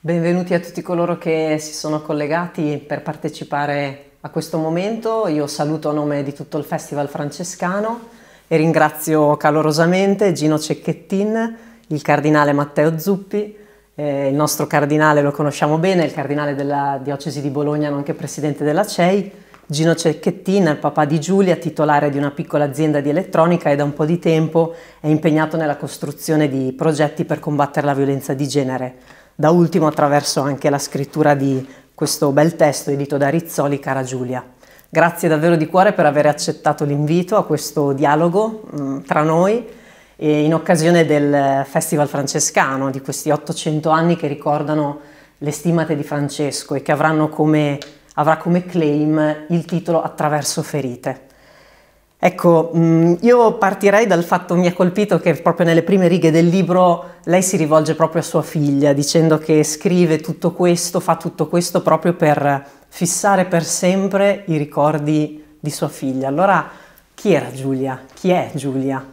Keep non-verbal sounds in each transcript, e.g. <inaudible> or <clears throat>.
Benvenuti a tutti coloro che si sono collegati per partecipare a questo momento. Io saluto a nome di tutto il Festival Francescano e ringrazio calorosamente Gino Cecchettin, il cardinale Matteo Zuppi. Eh, il nostro cardinale lo conosciamo bene, il cardinale della diocesi di Bologna, nonché presidente della CEI. Gino Cecchettin, il papà di Giulia, titolare di una piccola azienda di elettronica e da un po' di tempo è impegnato nella costruzione di progetti per combattere la violenza di genere da ultimo attraverso anche la scrittura di questo bel testo edito da Rizzoli, cara Giulia. Grazie davvero di cuore per aver accettato l'invito a questo dialogo mh, mm, tra noi e in occasione del Festival Francescano, di questi 800 anni che ricordano le stimate di Francesco e che come, avrà come claim il titolo Attraverso ferite. Ecco, mm, io partirei dal fatto mi ha colpito che proprio nelle prime righe del libro lei si rivolge proprio a sua figlia dicendo che scrive tutto questo, fa tutto questo proprio per fissare per sempre i ricordi di sua figlia. Allora, chi era Giulia? Chi è Giulia?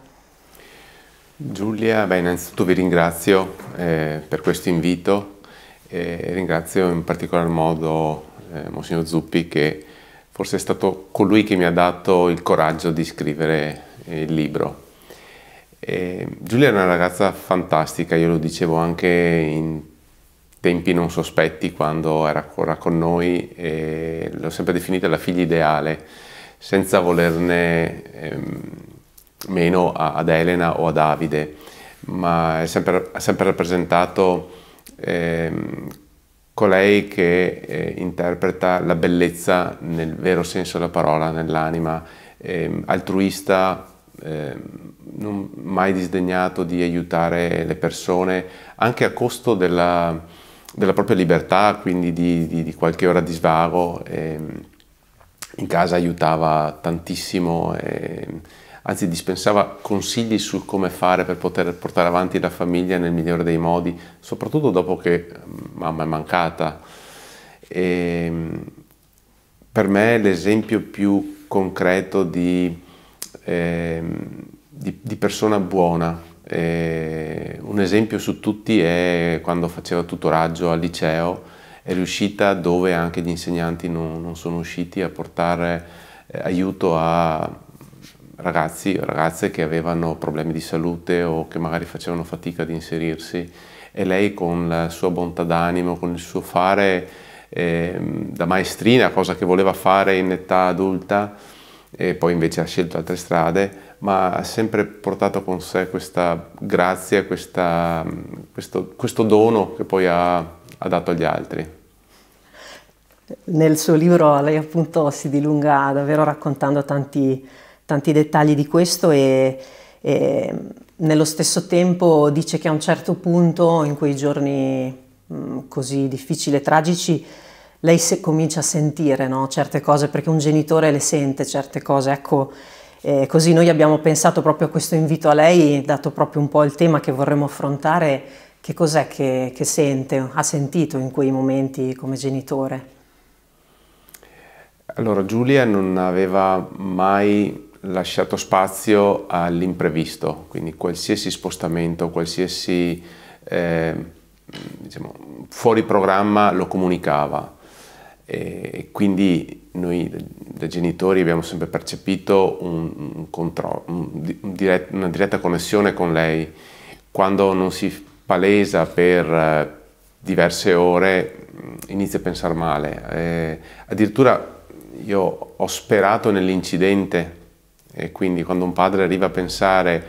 Giulia, beh, innanzitutto vi ringrazio eh, per questo invito e ringrazio in particolar modo eh, Monsignor Zuppi che forse è stato colui che mi ha dato il coraggio di scrivere il libro. E Giulia è una ragazza fantastica, io lo dicevo anche in tempi non sospetti quando era ancora con noi, l'ho sempre definita la figlia ideale, senza volerne ehm, meno a, ad Elena o a Davide, ma sempre, sempre rappresentato ehm, colei che eh, interpreta la bellezza nel vero senso della parola, nell'anima, eh, altruista, eh, non mai disdegnato di aiutare le persone, anche a costo della, della propria libertà, quindi di, di, di qualche ora di svago. Ehm, in casa aiutava tantissimo ehm, anzi dispensava consigli su come fare per poter portare avanti la famiglia nel migliore dei modi, soprattutto dopo che mm, mamma è mancata. E ehm, per me l'esempio più concreto di, eh, di, di persona buona, eh, un esempio su tutti è quando faceva tutoraggio al liceo, è riuscita dove anche gli insegnanti non, non sono usciti a portare eh, aiuto a ragazzi o ragazze che avevano problemi di salute o che magari facevano fatica ad inserirsi e lei con la sua bontà d'animo, con il suo fare eh, da maestrina, cosa che voleva fare in età adulta e poi invece ha scelto altre strade, ma ha sempre portato con sé questa grazia, questa, questo, questo dono che poi ha, ha dato agli altri. Nel suo libro lei appunto si dilunga davvero raccontando tanti tanti dettagli di questo e, e nello stesso tempo dice che a un certo punto in quei giorni mm, così difficili e tragici lei comincia a sentire no? certe cose perché un genitore le sente certe cose, ecco eh, così noi abbiamo pensato proprio a questo invito a lei, dato proprio un po' il tema che vorremmo affrontare, che cos'è che, che sente, ha sentito in quei momenti come genitore? Allora Giulia non aveva mai lasciato spazio all'imprevisto, quindi qualsiasi spostamento, qualsiasi eh, diciamo, fuori programma lo comunicava. E quindi noi da genitori abbiamo sempre percepito un, un controllo, un, dirett una diretta connessione con lei. Quando non si palesa per eh, diverse ore mm, inizia a pensare male. Eh, addirittura io ho sperato nell'incidente e quindi quando un padre arriva a pensare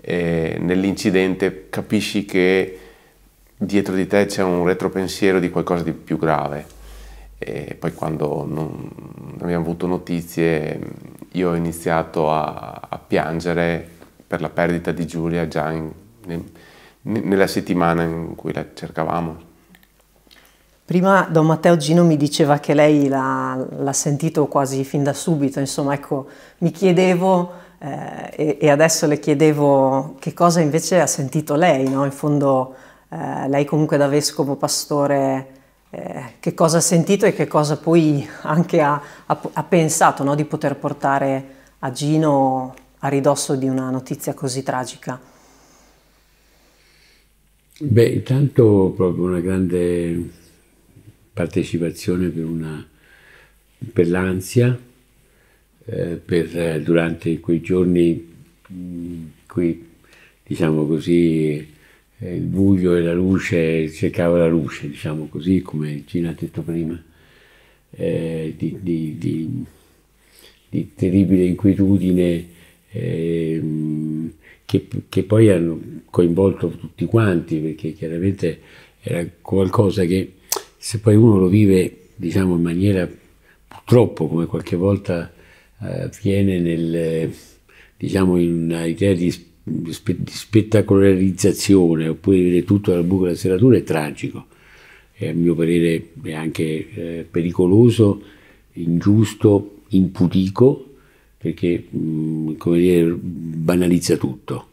eh, nell'incidente, capisci che dietro di te c'è un retropensiero di qualcosa di più grave. E poi quando non abbiamo avuto notizie, io ho iniziato a, a piangere per la perdita di Giulia già in, nella settimana in cui la cercavamo. Prima Don Matteo Gino mi diceva che lei l'ha, sentito quasi fin da subito, insomma, ecco, mi chiedevo eh, e, e, adesso le chiedevo che cosa invece ha sentito lei, no? In fondo eh, lei comunque da vescovo, pastore, eh, che cosa ha sentito e che cosa poi anche ha, ha, ha pensato no? di poter portare a Gino a ridosso di una notizia così tragica? Beh, intanto proprio una grande partecipazione per, l'ansia, eh, eh, durante quei giorni in cui, diciamo così, eh, il buio e la luce, cercavo la luce, diciamo così, come Gina ha detto prima, eh, di, di, di, di, terribile inquietudine ehm, che, che, poi hanno coinvolto tutti quanti, perché chiaramente era qualcosa che se poi uno lo vive diciamo in maniera purtroppo come qualche volta avviene eh, nel, diciamo, in un'idea di, spe, di, spettacolarizzazione oppure vedere tutto dal buco della serratura è tragico e a mio parere è anche eh, pericoloso ingiusto impudico perché mh, mm, come dire banalizza tutto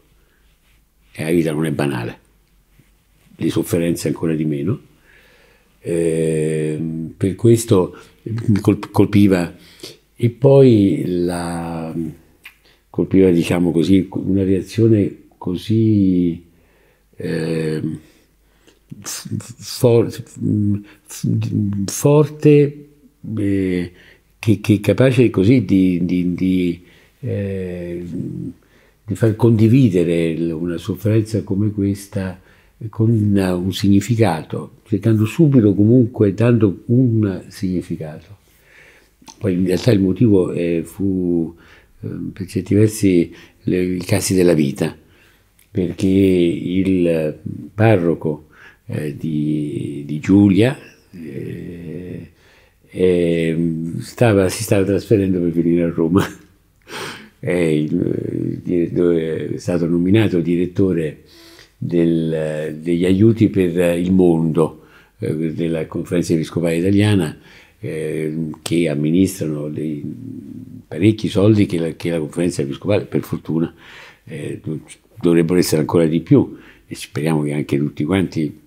e la vita non è banale le sofferenze ancora di meno eh, per questo mi mm, colpiva e poi la, mm, colpiva diciamo così una reazione così eh, for, mm, forte eh, che, che, è capace così di, di, di, eh, di far condividere una sofferenza come questa con un significato, cercando subito comunque dando un significato. Poi in realtà il motivo eh, fu ehm, per certi versi le, i casi della vita, perché il parroco eh, di, di, Giulia eh, stava, si stava trasferendo per venire a Roma, <laughs> è, il, eh, è stato nominato direttore del, degli aiuti per il mondo eh, della conferenza episcopale italiana eh, che amministrano dei, parecchi soldi che la, che la, conferenza episcopale per fortuna eh, dovrebbero essere ancora di più e speriamo che anche tutti quanti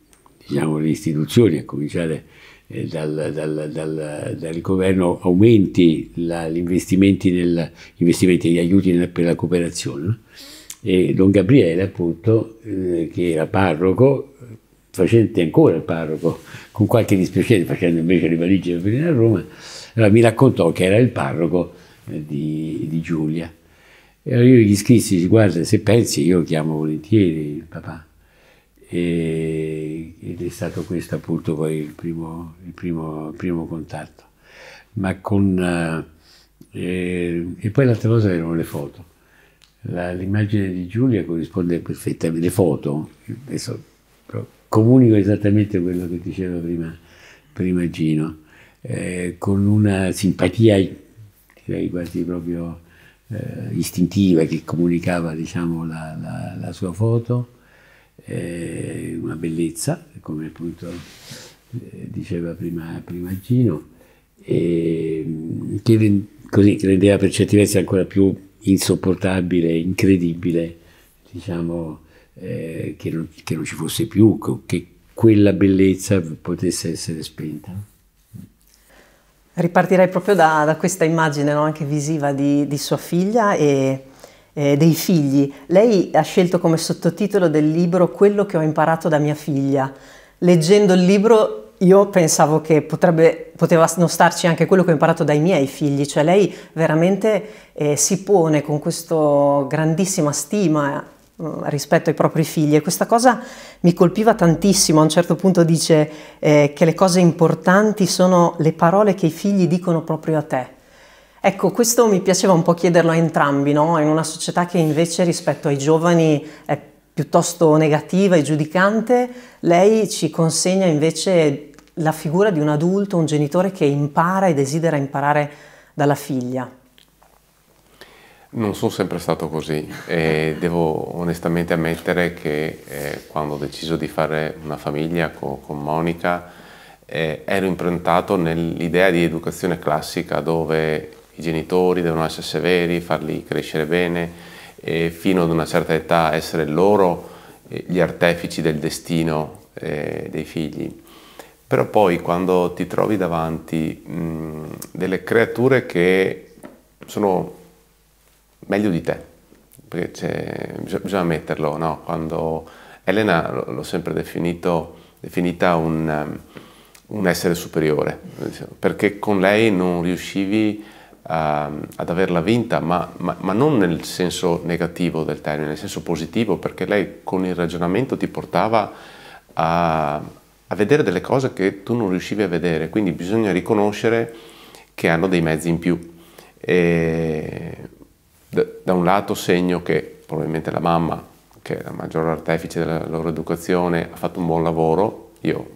diciamo, le istituzioni a cominciare dal, dal, dal, dal, governo aumenti la, gli investimenti, nel, investimenti e gli aiuti per la cooperazione. No? E Don Gabriele, appunto, eh, che era parroco, facente ancora il parroco, con qualche dispiacere, facendo invece le valigie per venire a Roma, allora mi raccontò che era il parroco eh, di, di, Giulia. E allora io gli scrissi, guarda, se pensi io chiamo volentieri il papà. E, ed è stato questo appunto poi il primo, il primo, primo contatto. Ma con... Eh, eh, e poi l'altra cosa erano le foto l'immagine di Giulia corrisponde perfettamente, le foto, adesso comunico esattamente quello che diceva prima, prima Gino, eh, con una simpatia direi quasi proprio eh, istintiva che comunicava diciamo, la, la, la, sua foto, eh, una bellezza, come appunto eh, diceva prima, prima Gino, che, così, che rendeva per certi versi ancora più insopportabile, incredibile, diciamo, eh, che, non, che, non, ci fosse più, che quella bellezza potesse essere spenta. Ripartirei proprio da, da questa immagine no? anche visiva di, di sua figlia e eh, dei figli. Lei ha scelto come sottotitolo del libro Quello che ho imparato da mia figlia. Leggendo il libro io pensavo che potrebbe, non starci anche quello che ho imparato dai miei figli, cioè lei veramente eh, si pone con questa grandissima stima eh, rispetto ai propri figli e questa cosa mi colpiva tantissimo, a un certo punto dice eh, che le cose importanti sono le parole che i figli dicono proprio a te. Ecco, questo mi piaceva un po' chiederlo a entrambi, no? in una società che invece rispetto ai giovani è più piuttosto negativa e giudicante, lei ci consegna invece la figura di un adulto, un genitore che impara e desidera imparare dalla figlia. Non sono sempre stato così e devo onestamente ammettere che eh, quando ho deciso di fare una famiglia con, con Monica eh, ero improntato nell'idea di educazione classica dove i genitori devono essere severi, farli crescere bene, e fino ad una certa età essere loro eh, gli artefici del destino eh, dei figli. Però poi quando ti trovi davanti mh, delle creature che sono meglio di te, perché bisogna, bisogna ammetterlo, no? Quando Elena l'ho sempre definito, definita un, um, un essere superiore, perché con lei non riuscivi Ehm, ad averla vinta, ma, ma, ma, non nel senso negativo del termine, nel senso positivo, perché lei con il ragionamento ti portava a, a vedere delle cose che tu non riuscivi a vedere, quindi bisogna riconoscere che hanno dei mezzi in più. E, da un lato segno che probabilmente la mamma, che è la maggiore artefice della loro educazione, ha fatto un buon lavoro, io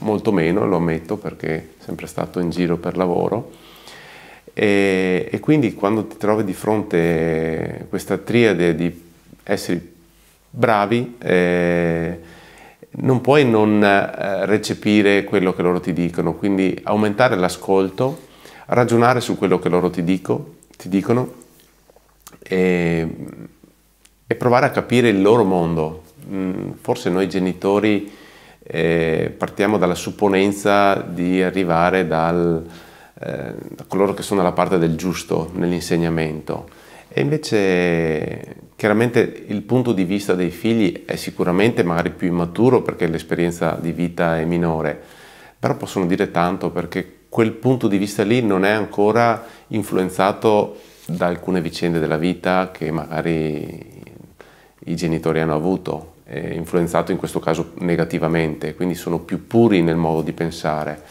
molto meno, lo ammetto perché è sempre stato in giro per lavoro, e, e quindi quando ti trovi di fronte questa triade di esseri bravi, eh, non puoi non eh, recepire quello che loro ti dicono, quindi aumentare l'ascolto, ragionare su quello che loro ti, dico, ti dicono e, e, provare a capire il loro mondo. Mm, forse noi genitori eh, partiamo dalla supponenza di arrivare dal eh, coloro che sono dalla parte del giusto nell'insegnamento. E invece chiaramente il punto di vista dei figli è sicuramente magari più immaturo perché l'esperienza di vita è minore, però possono dire tanto perché quel punto di vista lì non è ancora influenzato da alcune vicende della vita che magari i genitori hanno avuto, influenzato in questo caso negativamente, quindi sono più puri nel modo di pensare.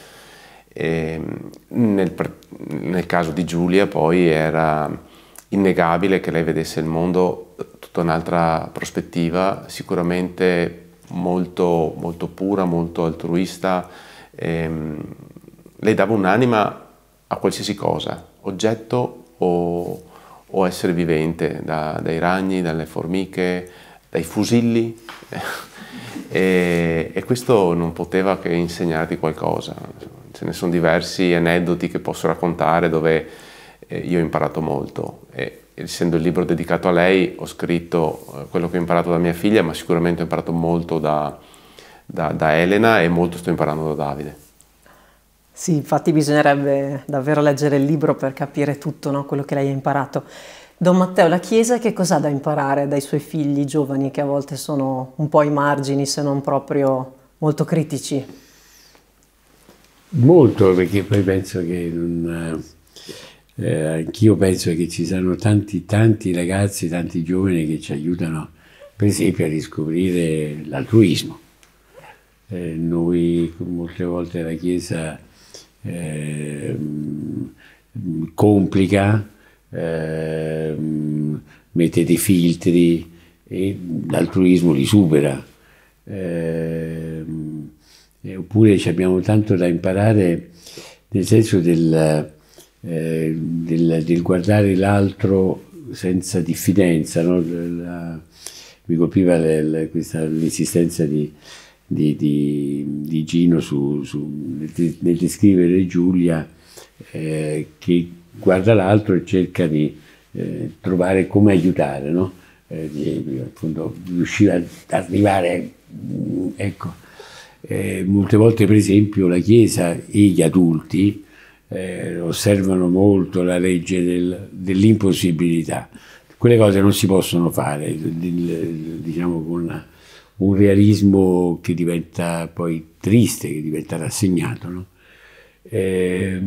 Ehm, nel, nel caso di Giulia poi era innegabile che lei vedesse il mondo eh, tutta un'altra prospettiva, sicuramente molto, molto pura, molto altruista. Ehm, lei dava un'anima a qualsiasi cosa, oggetto o, o essere vivente, da, dai ragni, dalle formiche, dai fusilli. <laughs> e, e, questo non poteva che insegnarti qualcosa ce ne sono diversi aneddoti che posso raccontare dove eh, io ho imparato molto. E, essendo il libro dedicato a lei, ho scritto eh, quello che ho imparato da mia figlia, ma sicuramente ho imparato molto da, da, da Elena e molto sto imparando da Davide. Sì, infatti bisognerebbe davvero leggere il libro per capire tutto no? quello che lei ha imparato. Don Matteo, la Chiesa che cosa ha da imparare dai suoi figli giovani che a volte sono un po' ai margini, se non proprio molto critici? Molto, perché poi penso che non... Eh, anch'io penso che ci siano tanti, tanti ragazzi, tanti giovani che ci aiutano, per esempio, a riscoprire l'altruismo. Eh, noi molte volte la Chiesa eh, complica, eh, mette dei filtri e l'altruismo li supera. Eh, eh, oppure abbiamo tanto da imparare nel senso del, eh, del, del guardare l'altro senza diffidenza. No? La, mi colpiva l'insistenza di, di, di, di, Gino su, su, nel, descrivere Giulia eh, che guarda l'altro e cerca di eh, trovare come aiutare, no? eh, di, appunto, riuscire ad arrivare, ecco, eh, molte volte per esempio la Chiesa e gli adulti eh, osservano molto la legge del, dell'impossibilità. Quelle cose non si possono fare, diciamo con un realismo che diventa poi triste, che diventa rassegnato. No? Eh,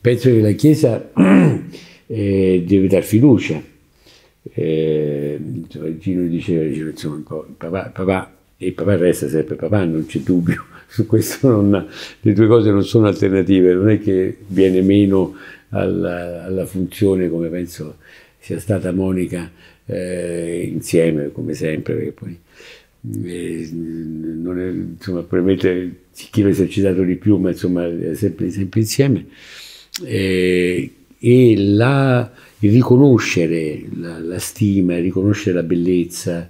penso che la Chiesa <clears throat> eh, deve dar fiducia. Eh, Gino diceva, diceva insomma, papà, papà e papà resta sempre papà, non c'è dubbio, <laughs> su non, le due cose non sono alternative, non è che viene meno alla, alla funzione come penso sia stata Monica eh, insieme, come sempre, perché poi eh, non è, insomma, probabilmente chi l'ha esercitato di più, ma insomma sempre, sempre insieme, eh, e la, il riconoscere la, la, stima, riconoscere la bellezza,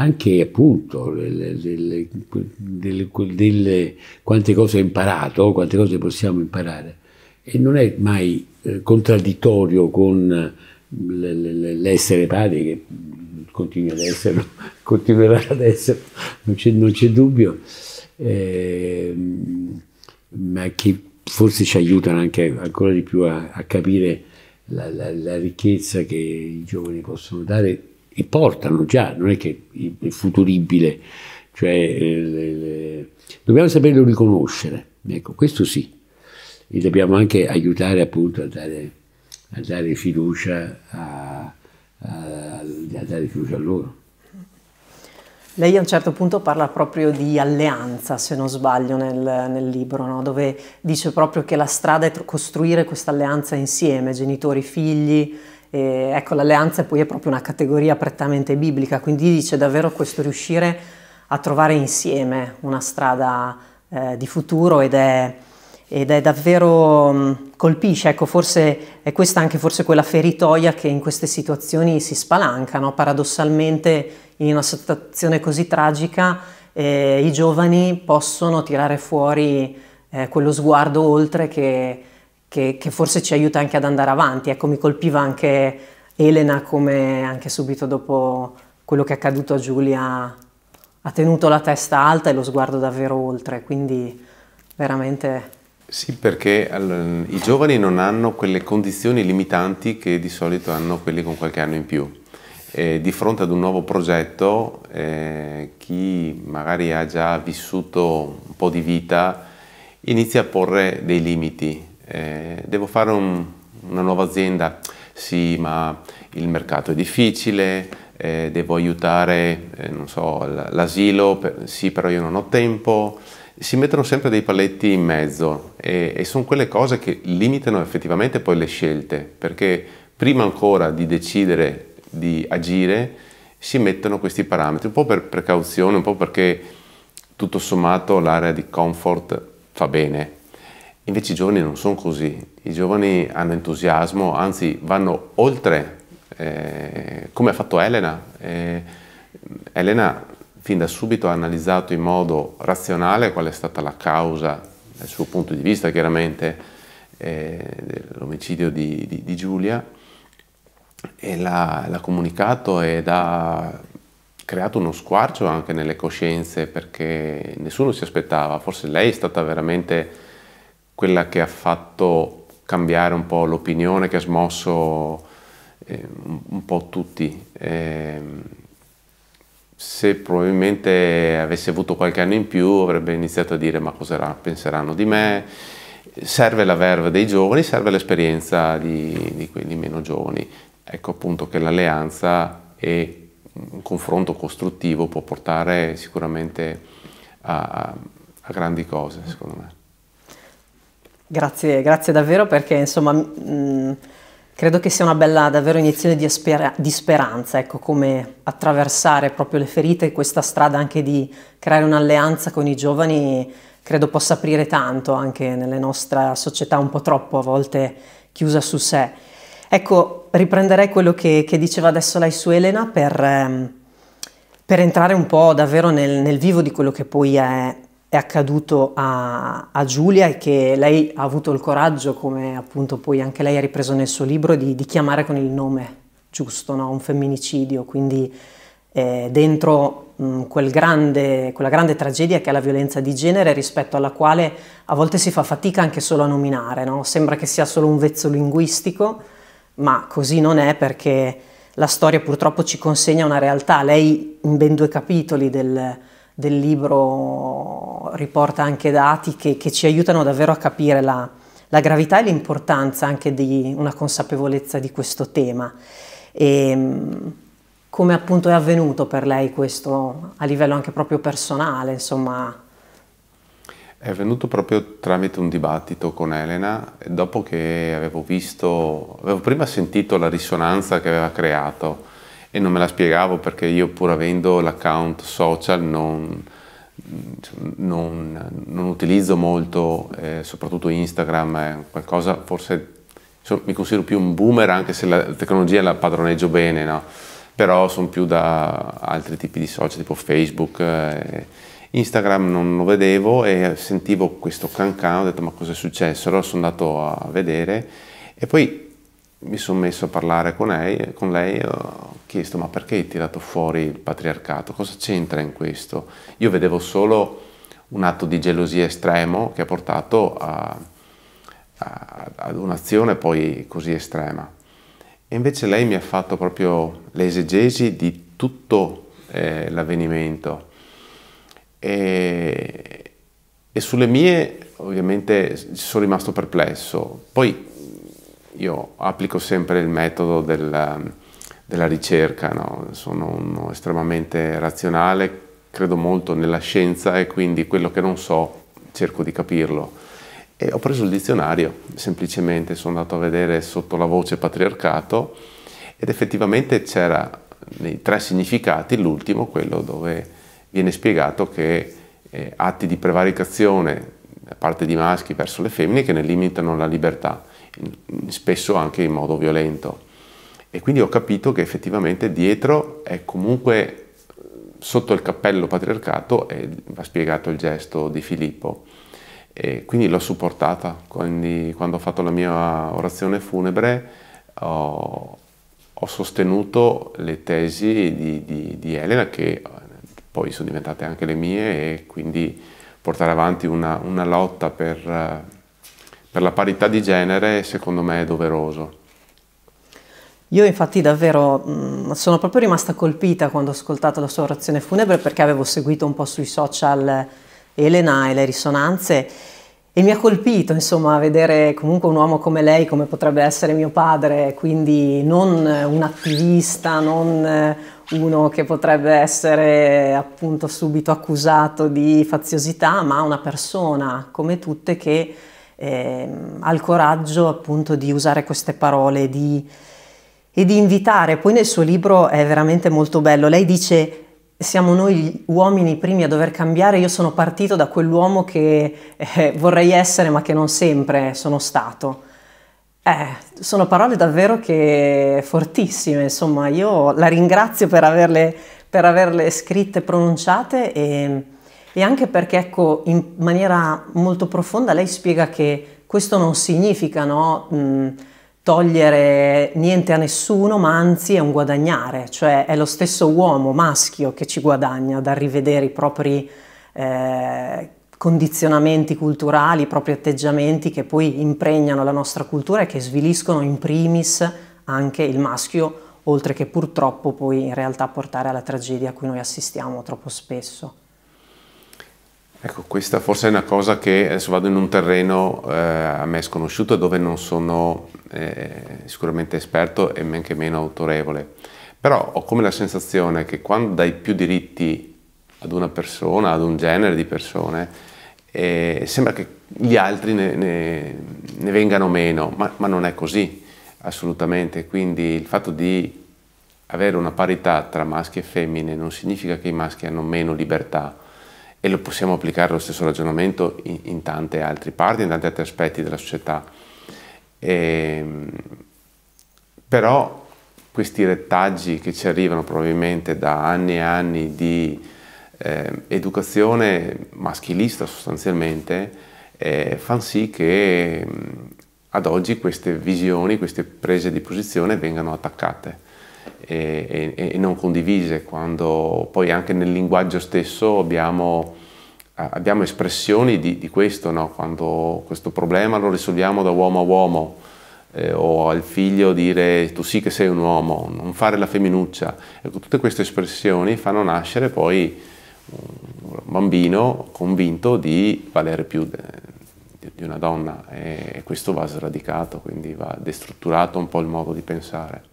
anche appunto delle, delle, delle, delle, quante cose ho imparato, quante cose possiamo imparare. E non è mai eh, contraddittorio con l'essere padre, che continua ad esserlo, <laughs> continuerà ad esserlo, non c'è, dubbio, eh, ma che forse ci aiutano anche ancora di più a, a capire la, la, la ricchezza che i giovani possono dare e portano già, non è che è futuribile, cioè, eh, dobbiamo saperlo riconoscere, ecco, questo sì, e dobbiamo anche aiutare appunto a dare, a dare, fiducia, a, a, dare fiducia a loro. Lei a un certo punto parla proprio di alleanza, se non sbaglio, nel, nel libro, no? dove dice proprio che la strada è costruire questa alleanza insieme, genitori, figli, e, ecco, l'alleanza poi è proprio una categoria prettamente biblica, quindi dice davvero questo riuscire a trovare insieme una strada eh, di futuro ed è, ed è davvero mh, mm, colpisce, ecco, forse è questa anche forse quella feritoia che in queste situazioni si spalanca, no? paradossalmente in una situazione così tragica eh, i giovani possono tirare fuori eh, quello sguardo oltre che che, che, forse ci aiuta anche ad andare avanti. Ecco, mi colpiva anche Elena come anche subito dopo quello che è accaduto a Giulia ha tenuto la testa alta e lo sguardo davvero oltre, quindi veramente... Sì, perché i giovani non hanno quelle condizioni limitanti che di solito hanno quelli con qualche anno in più. E di fronte ad un nuovo progetto, eh, chi magari ha già vissuto un po' di vita inizia a porre dei limiti, eh, devo fare un, una nuova azienda, sì ma il mercato è difficile, eh, devo aiutare, eh, non so, l'asilo, per, sì però io non ho tempo, si mettono sempre dei paletti in mezzo e, e sono quelle cose che limitano effettivamente poi le scelte, perché prima ancora di decidere di agire si mettono questi parametri, un po' per precauzione, un po' perché tutto sommato l'area di comfort fa bene, Invece i giovani non sono così, i giovani hanno entusiasmo, anzi vanno oltre, eh, come ha fatto Elena. Eh, Elena fin da subito ha analizzato in modo razionale qual è stata la causa, dal suo punto di vista chiaramente, eh, dell'omicidio di, di, di, Giulia e l'ha comunicato ed ha creato uno squarcio anche nelle coscienze perché nessuno si aspettava, forse lei è stata veramente quella che ha fatto cambiare un po' l'opinione, che ha smosso eh, un po' tutti. Eh, se probabilmente avessi avuto qualche anno in più avrebbe iniziato a dire ma cosa penseranno di me. Serve la verve dei giovani, serve l'esperienza di, di quelli meno giovani. Ecco appunto che l'alleanza e un confronto costruttivo può portare sicuramente a, a grandi cose, secondo me. Grazie, grazie davvero perché insomma mh, mm, credo che sia una bella davvero iniezione di, spera di, speranza, ecco come attraversare proprio le ferite e questa strada anche di creare un'alleanza con i giovani credo possa aprire tanto anche nella nostra società un po' troppo a volte chiusa su sé. Ecco, riprenderei quello che, che diceva adesso lei su Elena per, ehm, per entrare un po' davvero nel, nel vivo di quello che poi è è accaduto a, a, Giulia e che lei ha avuto il coraggio, come appunto poi anche lei ha ripreso nel suo libro, di, di chiamare con il nome giusto, no? un femminicidio, quindi eh, dentro mh, mm, quel grande, quella grande tragedia che è la violenza di genere rispetto alla quale a volte si fa fatica anche solo a nominare, no? sembra che sia solo un vezzo linguistico, ma così non è perché la storia purtroppo ci consegna una realtà, lei in ben due capitoli del del libro riporta anche dati che, che ci aiutano davvero a capire la, la gravità e l'importanza anche di una consapevolezza di questo tema. E, ehm, come appunto è avvenuto per lei questo a livello anche proprio personale, insomma? È avvenuto proprio tramite un dibattito con Elena, dopo che avevo visto, avevo prima sentito la risonanza che aveva creato e non me la spiegavo perché io pur avendo l'account social non, non, non utilizzo molto, eh, soprattutto Instagram è qualcosa, forse insomma, mi considero più un boomer anche se la tecnologia la padroneggio bene, no? però sono più da altri tipi di social tipo Facebook. Eh, Instagram non lo vedevo e sentivo questo cancan, ho detto ma cosa è successo? Allora sono andato a vedere e poi mi sono messo a parlare con lei, con lei ho chiesto ma perché hai tirato fuori il patriarcato? Cosa c'entra in questo? Io vedevo solo un atto di gelosia estremo che ha portato a, a, ad un'azione poi così estrema. E invece lei mi ha fatto proprio l'esegesi di tutto eh, l'avvenimento. E, e sulle mie ovviamente sono rimasto perplesso. Poi io applico sempre il metodo del, della ricerca, no? sono uno estremamente razionale, credo molto nella scienza e quindi quello che non so cerco di capirlo. E ho preso il dizionario, semplicemente sono andato a vedere sotto la voce patriarcato ed effettivamente c'era nei tre significati l'ultimo, quello dove viene spiegato che eh, atti di prevaricazione da parte di maschi verso le femmine che ne limitano la libertà spesso anche in modo violento. E quindi ho capito che effettivamente dietro è comunque sotto il cappello patriarcato e va spiegato il gesto di Filippo. E quindi l'ho supportata, quindi quando ho fatto la mia orazione funebre ho, ho sostenuto le tesi di, di, di, Elena che eh, poi sono diventate anche le mie e quindi portare avanti una, una lotta per eh, per la parità di genere secondo me è doveroso. Io infatti davvero mh, mm, sono proprio rimasta colpita quando ho ascoltato la sua orazione funebre perché avevo seguito un po' sui social Elena e le risonanze e mi ha colpito insomma vedere comunque un uomo come lei, come potrebbe essere mio padre, quindi non un attivista, non uno che potrebbe essere appunto subito accusato di faziosità, ma una persona come tutte che eh, ha il coraggio appunto di usare queste parole di, e di invitare. Poi nel suo libro è veramente molto bello. Lei dice siamo noi gli uomini i primi a dover cambiare, io sono partito da quell'uomo che eh, vorrei essere ma che non sempre sono stato. Eh, sono parole davvero che fortissime, insomma io la ringrazio per averle, per averle scritte, pronunciate e e anche perché ecco, in maniera molto profonda lei spiega che questo non significa no, mh, togliere niente a nessuno, ma anzi è un guadagnare, cioè è lo stesso uomo maschio che ci guadagna dal rivedere i propri eh, condizionamenti culturali, i propri atteggiamenti che poi impregnano la nostra cultura e che sviliscono in primis anche il maschio, oltre che purtroppo poi in realtà portare alla tragedia a cui noi assistiamo troppo spesso. Ecco, questa forse è una cosa che adesso vado in un terreno eh, a me sconosciuto dove non sono eh, sicuramente esperto e men che meno autorevole, però ho come la sensazione che quando dai più diritti ad una persona, ad un genere di persone, eh, sembra che gli altri ne, ne, ne vengano meno, ma, ma non è così assolutamente, quindi il fatto di avere una parità tra maschi e femmine non significa che i maschi hanno meno libertà e lo possiamo applicare lo stesso ragionamento in, in tante altre parti, in tanti altri aspetti della società. E, ehm, però questi rettaggi che ci arrivano probabilmente da anni e anni di eh, educazione maschilista sostanzialmente, eh, fanno sì che ad oggi queste visioni, queste prese di posizione vengano attaccate e, e, e non condivise, quando poi anche nel linguaggio stesso abbiamo, abbiamo espressioni di, di questo, no? quando questo problema lo risolviamo da uomo a uomo, eh, o al figlio dire tu sì che sei un uomo, non fare la femminuccia. Ecco, tutte queste espressioni fanno nascere poi un bambino convinto di valere più de, di una donna e questo va sradicato, quindi va destrutturato un po' il modo di pensare.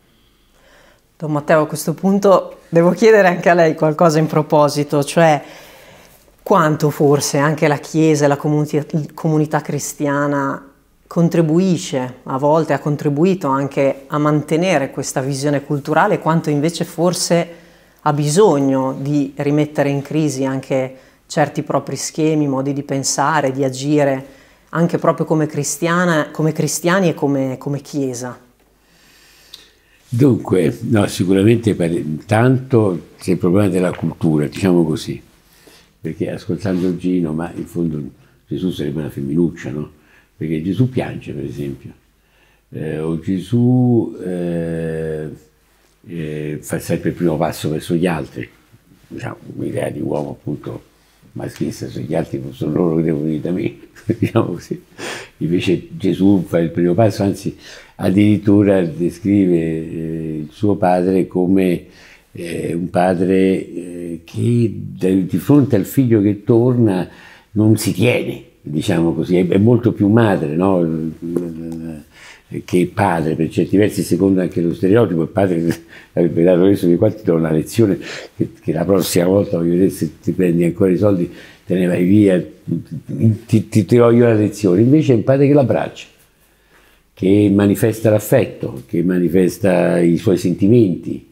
Don Matteo, a questo punto devo chiedere anche a lei qualcosa in proposito, cioè quanto forse anche la Chiesa e la comunità, comunità cristiana contribuisce, a volte ha contribuito anche a mantenere questa visione culturale, quanto invece forse ha bisogno di rimettere in crisi anche certi propri schemi, modi di pensare, di agire, anche proprio come, come cristiani e come, come Chiesa. Dunque, no, sicuramente per, tanto c'è il problema della cultura, diciamo così, perché ascoltando Gino, ma in fondo Gesù sarebbe una femminuccia, no? Perché Gesù piange, per esempio, eh, o Gesù eh, eh, fa sempre il primo passo verso gli altri, diciamo, un'idea di uomo appunto maschista, se gli altri sono loro che devono venire da me, <laughs> diciamo così. Invece Gesù fa il primo passo, anzi addirittura descrive eh, il suo padre come eh, un padre eh, che di fronte al figlio che torna non si tiene, diciamo così, è, è molto più madre no? che padre, per certi versi secondo anche lo stereotipo, il padre <laughs> avrebbe dato adesso di qua ti do una lezione che, che, la prossima volta voglio vedere se ti prendi ancora i soldi te ne vai via, ti, ti, ti do io la lezione, invece è un padre che l'abbraccia che manifesta l'affetto, che manifesta i suoi sentimenti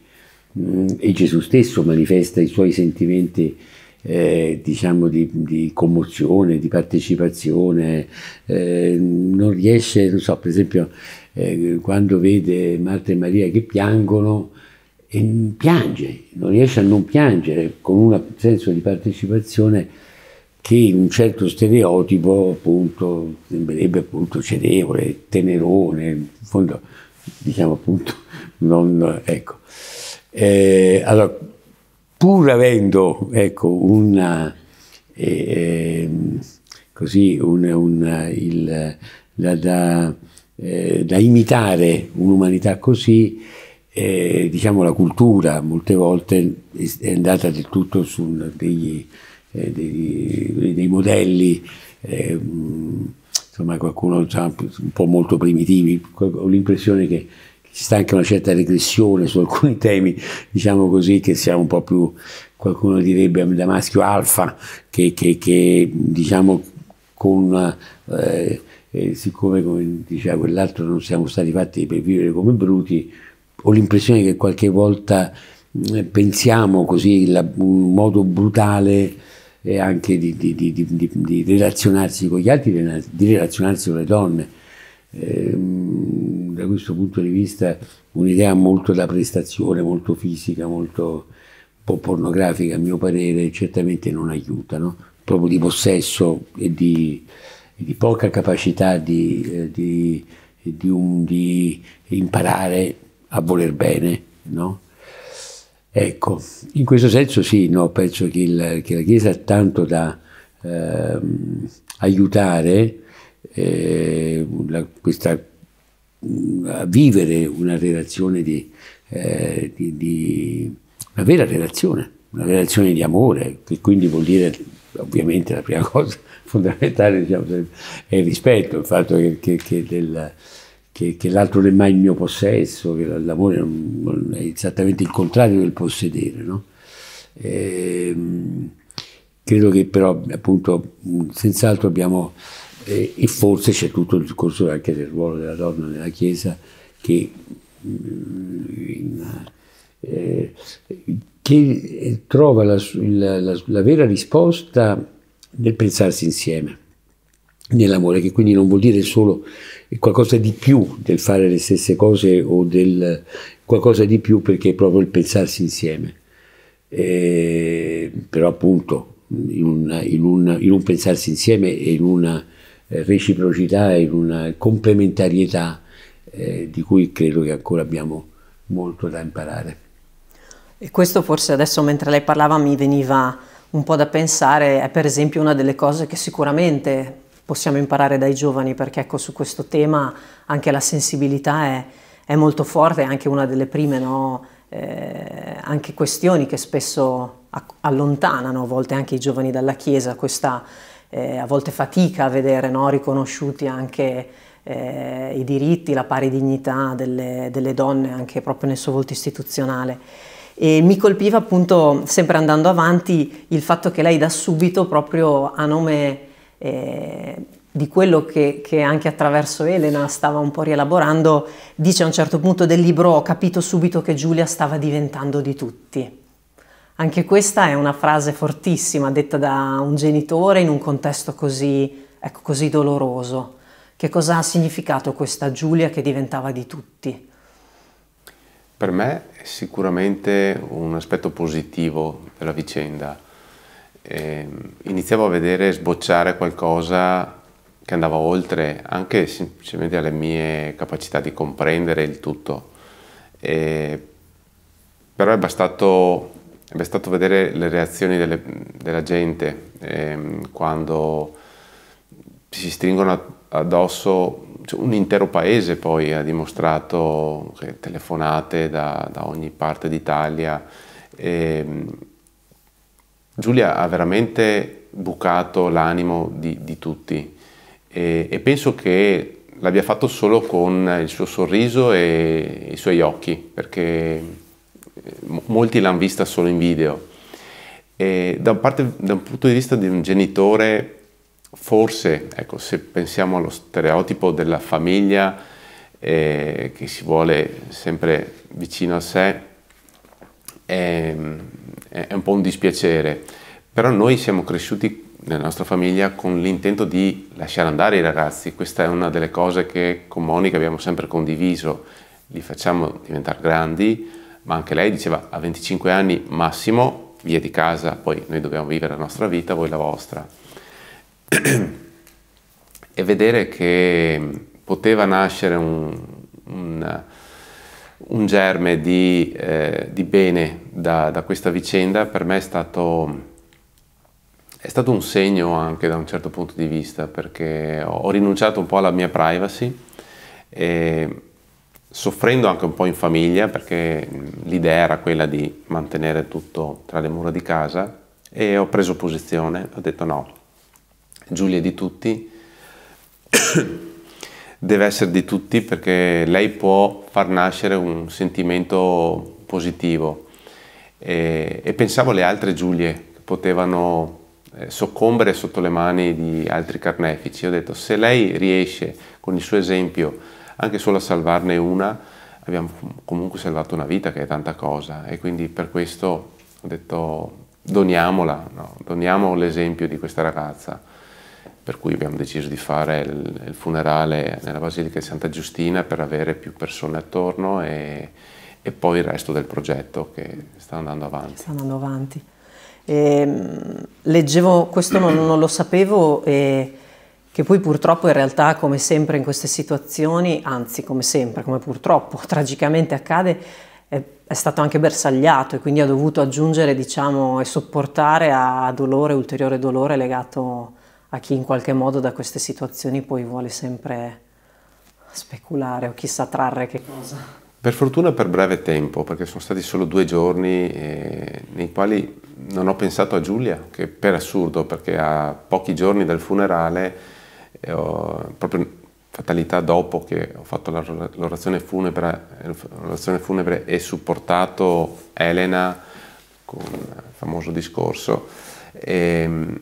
mm, e Gesù stesso manifesta i suoi sentimenti eh, diciamo di, di, commozione, di partecipazione, eh, non riesce, non so, per esempio eh, quando vede Marta e Maria che piangono, piange, non riesce a non piangere con un senso di partecipazione che un certo stereotipo appunto sembrerebbe appunto cerevole, tenerone, in fondo diciamo appunto <laughs> non, ecco. Eh, allora, pur avendo ecco, una, eh, così, un, un, il, da, da, eh, da, imitare un'umanità così, eh, diciamo la cultura molte volte è andata del tutto su degli eh, dei, dei, modelli, eh, insomma qualcuno diciamo, un po' molto primitivi, ho l'impressione che ci sta anche una certa regressione su alcuni <laughs> temi, diciamo così, che siamo un po' più, qualcuno direbbe da maschio alfa, che, che, che diciamo con... Eh, e eh, siccome come diceva quell'altro non siamo stati fatti per vivere come bruti, ho l'impressione che qualche volta eh, pensiamo così in modo brutale e anche di, di, di, di relazionarsi con gli altri, di relazionarsi con le donne. Ehm, da questo punto di vista un'idea molto da prestazione, molto fisica, molto un po' pornografica a mio parere, certamente non aiuta, no? proprio di possesso e di, di poca capacità di, eh, di, di un, imparare a voler bene. No? Ecco, in questo senso sì, no, penso che, il, che, la Chiesa ha tanto da eh, aiutare eh, la, questa, a vivere una relazione di, eh, di, di, una vera relazione, una relazione di amore, che quindi vuol dire ovviamente la prima <laughs> cosa fondamentale diciamo, è il rispetto, il fatto che, che, che del, che, che l'altro non è mai il mio possesso, che l'amore è esattamente il contrario del possedere. No? Eh, credo che però appunto senz'altro abbiamo, eh, e forse c'è tutto il discorso anche del ruolo della donna nella Chiesa, che, eh, che eh, trova la, la, la, la vera risposta nel pensarsi insieme, nell'amore, che quindi non vuol dire solo qualcosa di più del fare le stesse cose o del qualcosa di più perché è proprio il pensarsi insieme. Eh, però appunto in, una, in, una, in, un pensarsi insieme e in una eh, reciprocità e in una complementarietà eh, di cui credo che ancora abbiamo molto da imparare. E questo forse adesso mentre lei parlava mi veniva un po' da pensare, è per esempio una delle cose che sicuramente possiamo imparare dai giovani perché ecco, su questo tema anche la sensibilità è, è molto forte, è anche una delle prime no, eh, anche questioni che spesso allontanano a volte anche i giovani dalla Chiesa, questa eh, a volte fatica a vedere no, riconosciuti anche eh, i diritti, la pari dignità delle, delle donne anche proprio nel suo volto istituzionale. E mi colpiva appunto, sempre andando avanti, il fatto che lei da subito, proprio a nome eh, di quello che, che, anche attraverso Elena stava un po' rielaborando, dice a un certo punto del libro ho capito subito che Giulia stava diventando di tutti. Anche questa è una frase fortissima detta da un genitore in un contesto così, ecco, così doloroso. Che cosa ha significato questa Giulia che diventava di tutti? Per me è sicuramente un aspetto positivo della vicenda eh, iniziavo a vedere sbocciare qualcosa che andava oltre anche semplicemente alle mie capacità di comprendere il tutto. Eh, però è bastato, è bastato, vedere le reazioni delle, della gente eh, quando si stringono addosso, cioè un intero paese poi ha dimostrato che telefonate da, da ogni parte d'Italia. Eh, Giulia ha veramente bucato l'animo di, di tutti e, e, penso che l'abbia fatto solo con il suo sorriso e i suoi occhi, perché eh, molti l'hanno vista solo in video. E da, parte, da un punto di vista di un genitore, forse, ecco, se pensiamo allo stereotipo della famiglia eh, che si vuole sempre vicino a sé, eh, è un po' un dispiacere, però noi siamo cresciuti nella nostra famiglia con l'intento di lasciare andare i ragazzi, questa è una delle cose che con Monica abbiamo sempre condiviso, li facciamo diventare grandi, ma anche lei diceva a 25 anni massimo via di casa, poi noi dobbiamo vivere la nostra vita, voi la vostra. <clears throat> e vedere che poteva nascere un, un, un germe di, eh, di bene da, da, questa vicenda per me è stato, è stato, un segno anche da un certo punto di vista perché ho, rinunciato un po' alla mia privacy, e, soffrendo anche un po' in famiglia perché l'idea era quella di mantenere tutto tra le mura di casa e ho preso posizione, ho detto no, Giulia è di tutti deve essere di tutti perché lei può far nascere un sentimento positivo e, e pensavo alle altre Giulie che potevano eh, soccombere sotto le mani di altri carnefici. Ho detto se lei riesce con il suo esempio anche solo a salvarne una, abbiamo comunque salvato una vita che è tanta cosa e quindi per questo ho detto doniamola, no? doniamo l'esempio di questa ragazza per cui abbiamo deciso di fare il, il funerale nella Basilica di Santa Giustina per avere più persone attorno e, e poi il resto del progetto che sta andando avanti. Sta andando avanti. E, ehm, leggevo, questo non, non lo sapevo, e, che poi purtroppo in realtà come sempre in queste situazioni, anzi come sempre, come purtroppo <laughs> tragicamente accade, è, è stato anche bersagliato e quindi ha dovuto aggiungere diciamo, e sopportare a dolore, ulteriore dolore legato a a chi in qualche modo da queste situazioni poi vuole sempre speculare o chissà trarre che cosa. Per fortuna per breve tempo, perché sono stati solo due giorni eh, nei quali non ho pensato a Giulia, che per assurdo, perché a pochi giorni dal funerale, eh, proprio fatalità dopo che ho fatto l'orazione funebre, eh, funebre, e supportato Elena con il famoso discorso, e, ehm,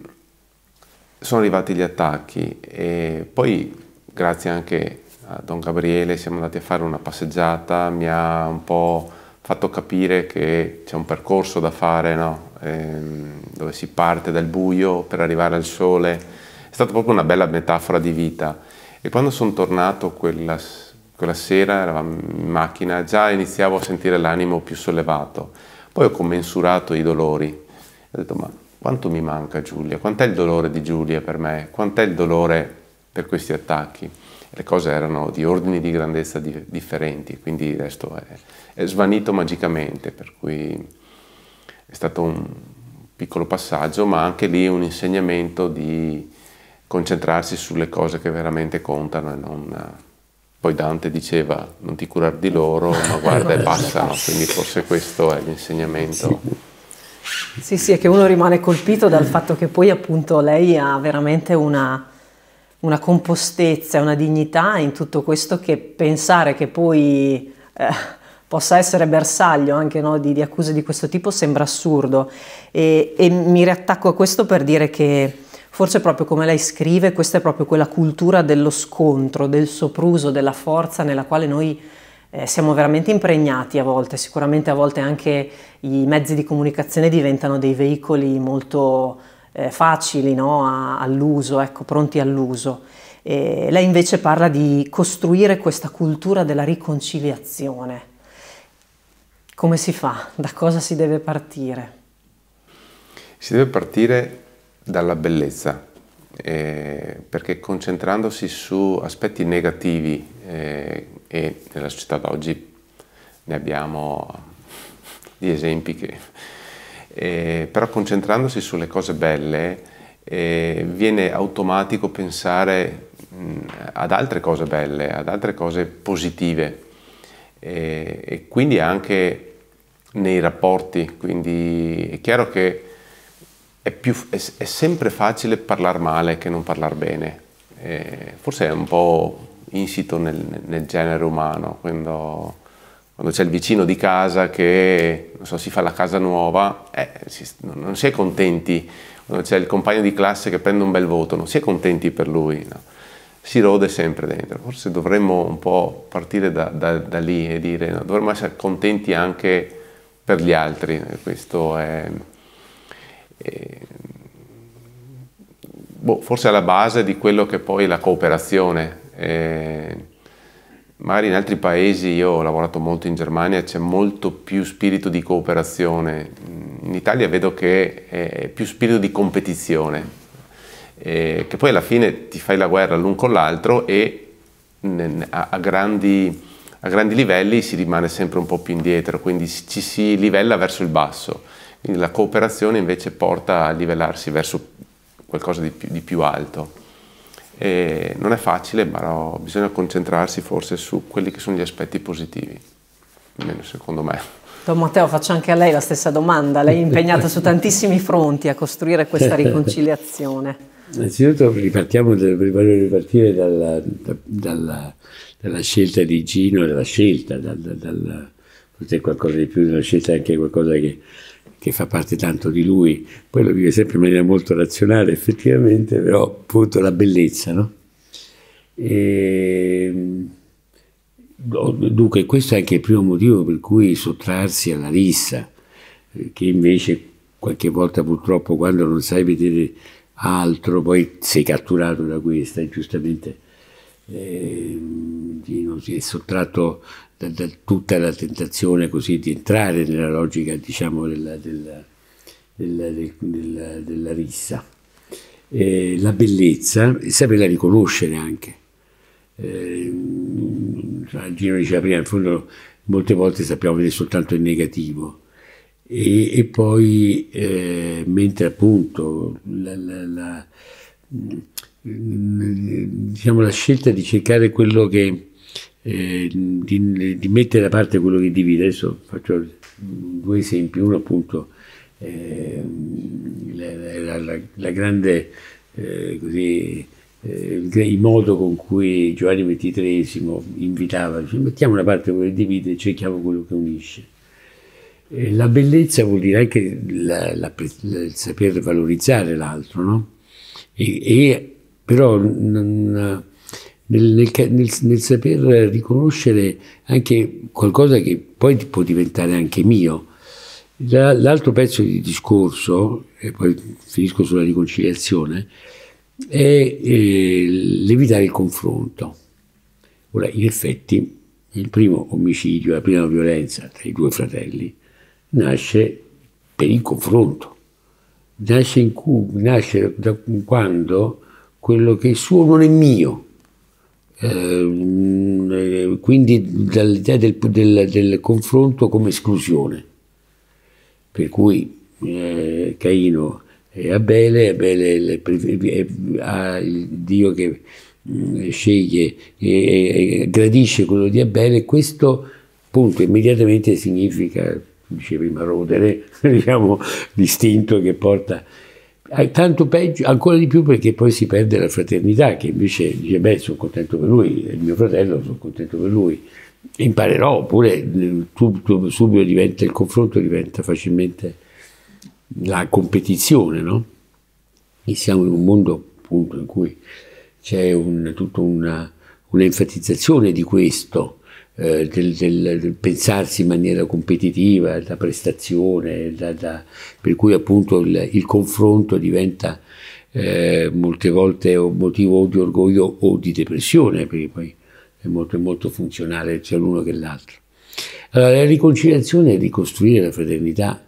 sono arrivati gli attacchi e poi grazie anche a Don Gabriele siamo andati a fare una passeggiata, mi ha un po' fatto capire che c'è un percorso da fare, no? ehm, dove si parte dal buio per arrivare al sole, è stata proprio una bella metafora di vita e quando sono tornato quella, quella sera, eravamo in macchina, già iniziavo a sentire l'animo più sollevato, poi ho commensurato i dolori, ho detto ma quanto mi manca Giulia, quant'è il dolore di Giulia per me, quant'è il dolore per questi attacchi. Le cose erano di ordini di grandezza di, differenti, quindi il resto è, è, svanito magicamente, per cui è stato un piccolo passaggio, ma anche lì un insegnamento di concentrarsi sulle cose che veramente contano e non... Poi Dante diceva non ti curare di loro, ma guarda e <laughs> passano, quindi forse questo è l'insegnamento. Sì. Sì, sì, è che uno rimane colpito dal fatto che poi appunto lei ha veramente una, una compostezza, una dignità in tutto questo che pensare che poi eh, possa essere bersaglio anche no, di, di, accuse di questo tipo sembra assurdo. E, e mi riattacco a questo per dire che forse proprio come lei scrive, questa è proprio quella cultura dello scontro, del sopruso, della forza nella quale noi eh, siamo veramente impregnati a volte, sicuramente a volte anche i mezzi di comunicazione diventano dei veicoli molto eh, facili no? all'uso, ecco, pronti all'uso. E lei invece parla di costruire questa cultura della riconciliazione. Come si fa? Da cosa si deve partire? Si deve partire dalla bellezza, eh, perché concentrandosi su aspetti negativi eh, e nella società d'oggi ne abbiamo di esempi che... Eh, però concentrandosi sulle cose belle eh, viene automatico pensare mh, mm, ad altre cose belle, ad altre cose positive eh, e quindi anche nei rapporti, quindi è chiaro che è, più, è, è sempre facile parlare male che non parlare bene, eh, forse è un po' insito nel, nel genere umano, quando, quando c'è il vicino di casa che so, si fa la casa nuova, eh, si, non, non, si è contenti, quando c'è il compagno di classe che prende un bel voto, non si è contenti per lui, no? si rode sempre dentro. Forse dovremmo un po' partire da, da, da lì e dire no? dovremmo essere contenti anche per gli altri, questo è... è boh, forse alla base di quello che poi è la cooperazione, eh, magari in altri paesi, io ho lavorato molto in Germania, c'è molto più spirito di cooperazione. In Italia vedo che è più spirito di competizione, eh, che poi alla fine ti fai la guerra l'un con l'altro e a, a, grandi, a grandi livelli si rimane sempre un po' più indietro, quindi ci si livella verso il basso. Quindi la cooperazione invece porta a livellarsi verso qualcosa di più, di più alto. E non è facile, però bisogna concentrarsi forse su quelli che sono gli aspetti positivi, almeno secondo me. Don Matteo, faccio anche a lei la stessa domanda. Lei è impegnata su tantissimi fronti a costruire questa <laughs> riconciliazione. Innanzitutto ripartiamo, voglio ripartire dalla, dalla, dalla, scelta di Gino, dalla scelta, dal, dal, forse qualcosa di più, dalla scelta anche qualcosa che che fa parte tanto di lui, poi lo vive sempre in maniera molto razionale effettivamente, però appunto la bellezza, no? E, ehm, oh, dunque questo è anche il primo motivo per cui sottrarsi alla rissa, eh, che invece qualche volta purtroppo quando non sai vedere altro, poi sei catturato da questa, giustamente eh, non, si è sottratto da, da tutta la tentazione così di entrare nella logica diciamo, della, della, della, della rissa. Eh, la bellezza e saperla riconoscere anche. Eh, Gino diceva prima, in fondo molte volte sappiamo vedere soltanto il negativo. E, e poi, eh, mentre appunto la, la, la, mm, diciamo, la scelta di cercare quello che eh, di, di, mettere da parte quello che divide. Adesso faccio due esempi. Uno appunto eh, la, la, la, grande, eh, così, eh, il, il, modo con cui Giovanni XXIII invitava, cioè, mettiamo da parte quello che divide e cerchiamo quello che unisce. La bellezza vuol dire anche la, la, il saper valorizzare l'altro, no? E, e però non, nel, nel, nel, nel, saper riconoscere anche qualcosa che poi può diventare anche mio. L'altro pezzo di discorso, e poi finisco sulla riconciliazione, è eh, l'evitare il confronto. Ora, in effetti, il primo omicidio, la prima violenza tra i due fratelli, nasce per il confronto, nasce, in cui, nasce da quando quello che è suo non è mio eh, eh, quindi dall'idea del, del, del, confronto come esclusione, per cui eh, Caino e Abele, Abele ha il Dio che mm, sceglie e, e, gradisce quello di Abele, questo appunto immediatamente significa, dice prima, rodere, <laughs> diciamo, l'istinto che porta tanto peggio, ancora di più perché poi si perde la fraternità, che invece dice, beh, sono contento per lui, è il mio fratello, sono contento per lui, imparerò, oppure eh, tu, subito diventa, il confronto diventa facilmente la competizione, no? E siamo in un mondo appunto in cui c'è un, tutta una, un'enfatizzazione di questo, eh, del, del, del, pensarsi in maniera competitiva, da prestazione, da, da, per cui appunto il, il confronto diventa eh, molte volte motivo o di orgoglio o di depressione, perché poi è molto, molto funzionale sia l'uno che l'altro. Allora, la riconciliazione è ricostruire la fraternità,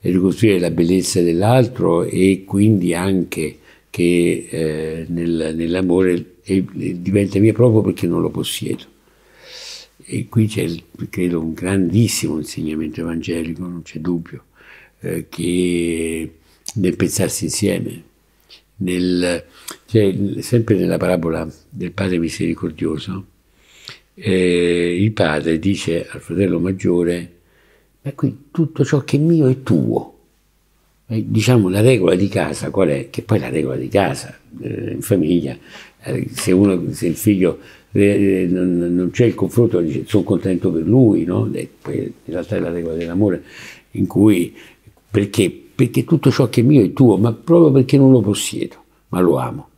è ricostruire la bellezza dell'altro e quindi anche che eh, nel, nell'amore eh, diventa mio proprio perché non lo possiedo. E qui c'è, credo, un grandissimo insegnamento evangelico, non c'è dubbio, eh, che nel pensarsi insieme, nel, cioè, sempre nella parabola del Padre Misericordioso, eh, il Padre dice al fratello maggiore, ma qui tutto ciò che è mio è tuo. E, diciamo la regola di casa qual è? Che poi la regola di casa, eh, in famiglia, eh, se, uno, se il figlio eh, eh, non, c'è il confronto, dice sono contento per lui, no? in realtà è la regola dell'amore in cui perché? Perché tutto ciò che è mio è tuo, ma proprio perché non lo possiedo, ma lo amo.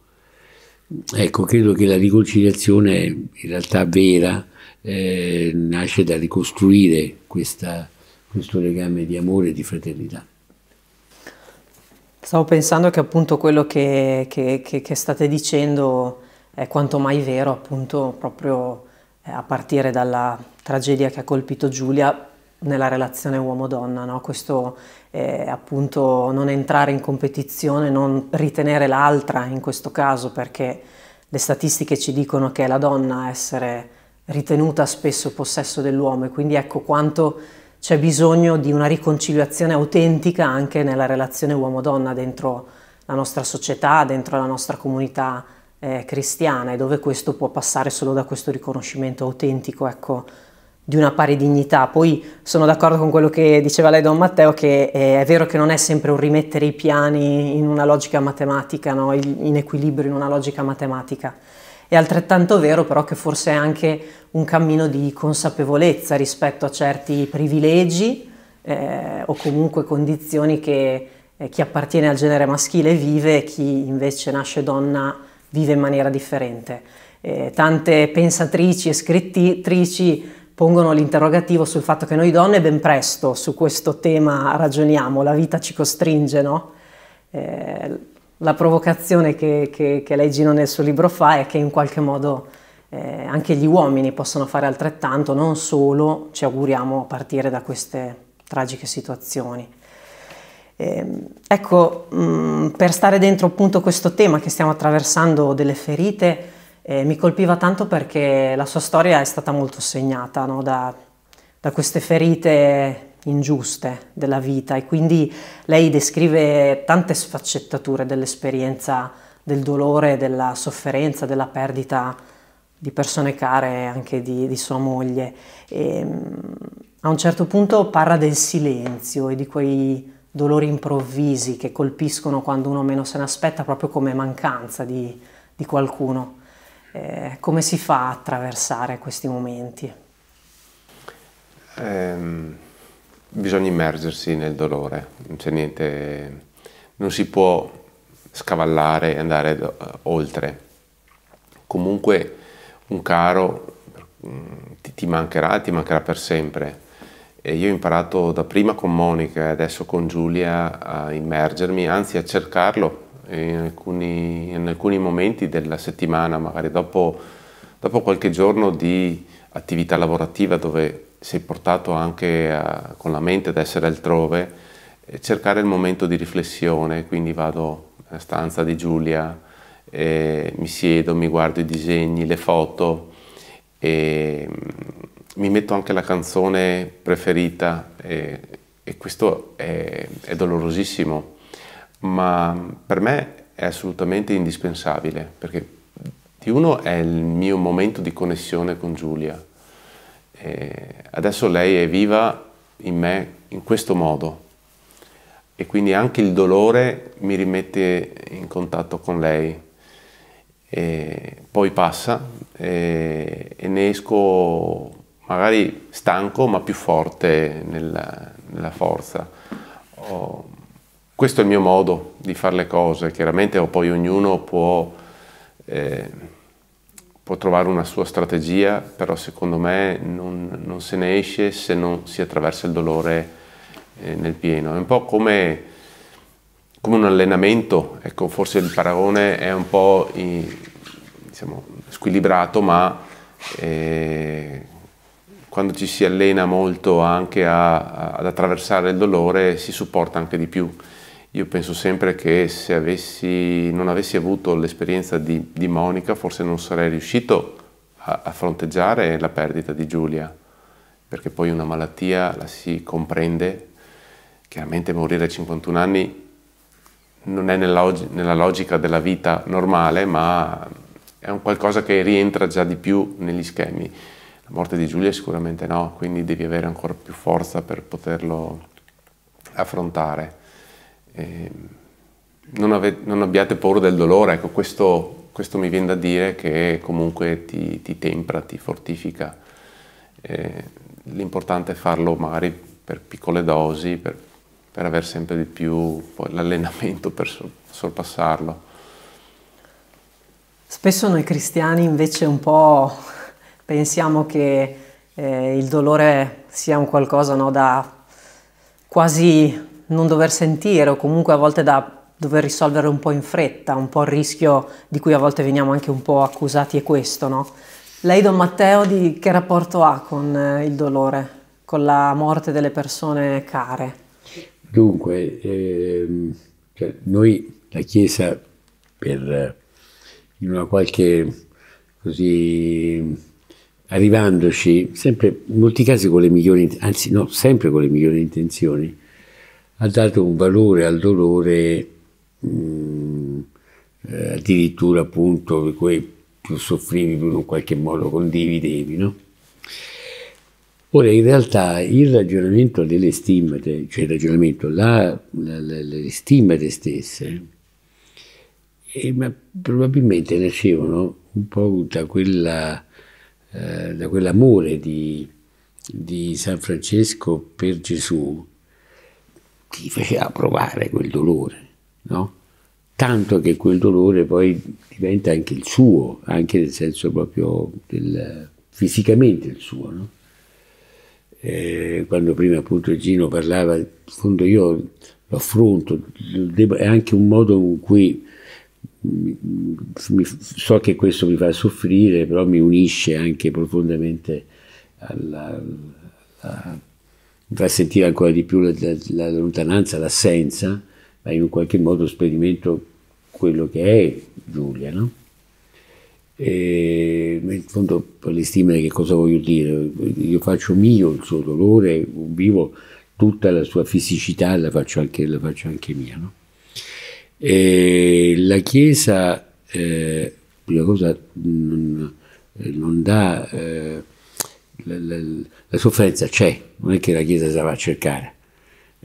Ecco, credo che la riconciliazione in realtà vera eh, nasce da ricostruire questa, questo legame di amore e di fraternità. Stavo pensando che appunto quello che, che, che, che state dicendo è quanto mai vero appunto proprio eh, a partire dalla tragedia che ha colpito Giulia nella relazione uomo-donna, no? questo eh, appunto non entrare in competizione, non ritenere l'altra in questo caso perché le statistiche ci dicono che è la donna a essere ritenuta spesso possesso dell'uomo e quindi ecco quanto c'è bisogno di una riconciliazione autentica anche nella relazione uomo-donna dentro la nostra società, dentro la nostra comunità eh, cristiana e dove questo può passare solo da questo riconoscimento autentico, ecco, di una pari dignità. Poi sono d'accordo con quello che diceva lei Don Matteo, che eh, è vero che non è sempre un rimettere i piani in una logica matematica, no? in equilibrio in una logica matematica. È altrettanto vero però che forse è anche un cammino di consapevolezza rispetto a certi privilegi eh, o comunque condizioni che eh, chi appartiene al genere maschile vive e chi invece nasce donna vive in maniera differente. Eh, tante pensatrici e scrittrici pongono l'interrogativo sul fatto che noi donne ben presto su questo tema ragioniamo, la vita ci costringe, no? Eh, la provocazione che, che, che, lei Gino nel suo libro fa è che in qualche modo eh, anche gli uomini possono fare altrettanto, non solo ci auguriamo a partire da queste tragiche situazioni. Ehm, ecco, mh, mm, per stare dentro appunto questo tema che stiamo attraversando delle ferite, eh, mi colpiva tanto perché la sua storia è stata molto segnata no? da, da, queste ferite ingiuste della vita e quindi lei descrive tante sfaccettature dell'esperienza del dolore, della sofferenza, della perdita di persone care, anche di, di sua moglie. E, ehm, a un certo punto parla del silenzio e di quei dolori improvvisi che colpiscono quando uno meno se ne aspetta, proprio come mancanza di, di qualcuno. Eh, come si fa a attraversare questi momenti? Eh, bisogna immergersi nel dolore, non c'è niente, non si può scavallare e andare do, oltre. Comunque un caro mm, ti, ti mancherà, ti mancherà per sempre e io ho imparato da prima con Monica e adesso con Giulia a immergermi, anzi a cercarlo in alcuni, in alcuni momenti della settimana, magari dopo, dopo, qualche giorno di attività lavorativa dove sei portato anche a, con la mente ad essere altrove, cercare il momento di riflessione, quindi vado nella stanza di Giulia, mi siedo, mi guardo i disegni, le foto e mi metto anche la canzone preferita e, e questo è, è, dolorosissimo, ma per me è assolutamente indispensabile perché di uno è il mio momento di connessione con Giulia. E adesso lei è viva in me in questo modo e quindi anche il dolore mi rimette in contatto con lei. E poi passa e, e ne esco magari stanco ma più forte nella, nella forza. Oh, questo è il mio modo di fare le cose, chiaramente oh, poi ognuno può, eh, può, trovare una sua strategia, però secondo me non, non, se ne esce se non si attraversa il dolore eh, nel pieno. È un po' come, come, un allenamento, ecco, forse il paragone è un po' in, diciamo, squilibrato, ma... Eh, quando ci si allena molto anche a, a, ad attraversare il dolore si supporta anche di più. Io penso sempre che se avessi, non avessi avuto l'esperienza di, di, Monica forse non sarei riuscito a, a fronteggiare la perdita di Giulia, perché poi una malattia la si comprende, chiaramente morire a 51 anni non è nella, nella, logica della vita normale, ma è un qualcosa che rientra già di più negli schemi. La morte di Giulia sicuramente no, quindi devi avere ancora più forza per poterlo affrontare. Eh, non, ave, non, abbiate paura del dolore, ecco, questo, questo, mi viene da dire che comunque ti, ti tempra, ti fortifica. Eh, l'importante è farlo magari per piccole dosi, per, per avere sempre di più l'allenamento per sor, sorpassarlo. Spesso noi cristiani invece un po' pensiamo che eh, il dolore sia un qualcosa no, da quasi non dover sentire o comunque a volte da dover risolvere un po' in fretta, un po' il rischio di cui a volte veniamo anche un po' accusati è questo, no? Lei, Don Matteo, di che rapporto ha con eh, il dolore, con la morte delle persone care? Dunque, ehm, cioè noi la Chiesa, per, eh, in una qualche così arrivandoci sempre, in molti casi con le migliori, anzi no, sempre con le migliori intenzioni, ha dato un valore al dolore mh, mm, eh, addirittura appunto per cui più soffrivi, più in qualche modo condividevi, no? Ora, in realtà il ragionamento delle stimmate, cioè il ragionamento, la, la, la, le stimmate stesse, eh, ma probabilmente nascevano un po' da quella eh, da quell'amore di, di San Francesco per Gesù, ti faceva provare quel dolore, no? Tanto che quel dolore poi diventa anche il suo, anche nel senso proprio del, fisicamente il suo, no? Eh, quando prima appunto Gino parlava, in fondo io lo affronto, è anche un modo in cui mi, so che questo mi fa soffrire, però mi unisce anche profondamente alla, alla fa sentire ancora di più la, la, la, lontananza, l'assenza, ma in un qualche modo sperimento quello che è Giulia, no? E, in fondo per le stime che cosa voglio dire? Io faccio mio il suo dolore, vivo tutta la sua fisicità, la faccio anche, la faccio anche mia, no? E la Chiesa, eh, prima cosa, non, eh, non dà... Eh, la, la, la, sofferenza c'è, non è che la Chiesa se la va a cercare.